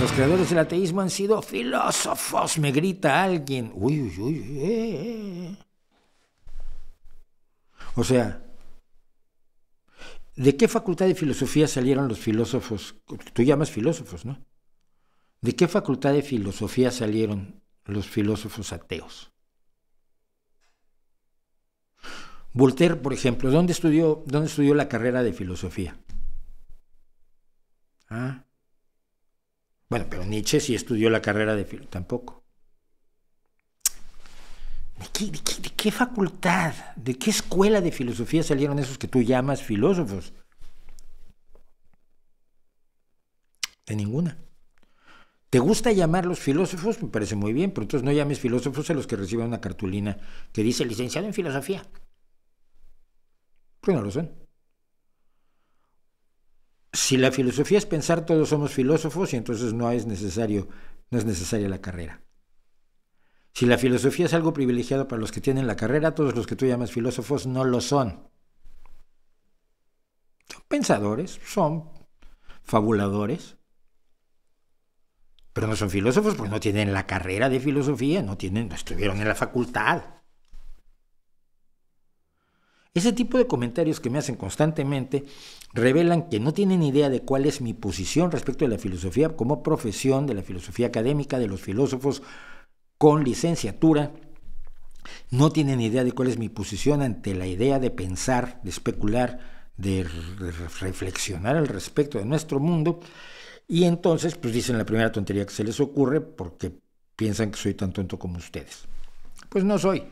Los creadores del ateísmo han sido filósofos, me grita alguien. Uy, uy, uy. Eh, eh, eh. O sea, ¿de qué facultad de filosofía salieron los filósofos? Tú llamas filósofos, ¿no? ¿De qué facultad de filosofía salieron los filósofos ateos? Voltaire, por ejemplo, ¿dónde estudió, dónde estudió la carrera de filosofía? ¿Ah? Bueno, pero Nietzsche sí estudió la carrera de filosofía, tampoco. ¿De qué, facultad, de qué escuela de filosofía salieron esos que tú llamas filósofos? De ninguna. ¿Te gusta llamarlos filósofos? Me parece muy bien, pero entonces no llames filósofos a los que reciben una cartulina que dice licenciado en filosofía. Pues no lo son. Si la filosofía es pensar, todos somos filósofos y entonces no es necesario, no es necesaria la carrera. Si la filosofía es algo privilegiado para los que tienen la carrera, todos los que tú llamas filósofos no lo son. Son pensadores, son fabuladores, pero no son filósofos porque no tienen la carrera de filosofía, no tienen, no estuvieron en la facultad. Ese tipo de comentarios que me hacen constantemente revelan que no tienen idea de cuál es mi posición respecto de la filosofía como profesión, de la filosofía académica, de los filósofos con licenciatura. No tienen idea de cuál es mi posición ante la idea de pensar, de especular, de reflexionar al respecto de nuestro mundo. Y entonces, pues dicen la primera tontería que se les ocurre porque piensan que soy tan tonto como ustedes. Pues no soy.